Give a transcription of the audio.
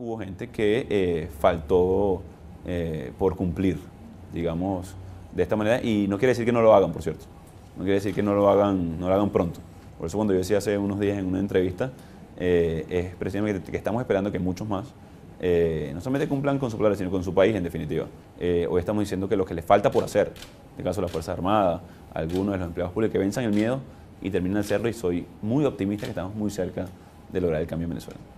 Hubo gente que eh, faltó eh, por cumplir, digamos, de esta manera, y no quiere decir que no lo hagan, por cierto. No quiere decir que no lo hagan, no lo hagan pronto. Por eso cuando yo decía hace unos días en una entrevista, eh, es precisamente que, estamos esperando que muchos más no solamente cumplan con su plan, sino con su país en definitiva. hoy estamos diciendo que lo que les falta por hacer, en el este caso las Fuerzas Armadas, algunos de los empleados públicos, que venzan el miedo y terminen el cerro. y soy muy optimista que estamos muy cerca de lograr el cambio en Venezuela.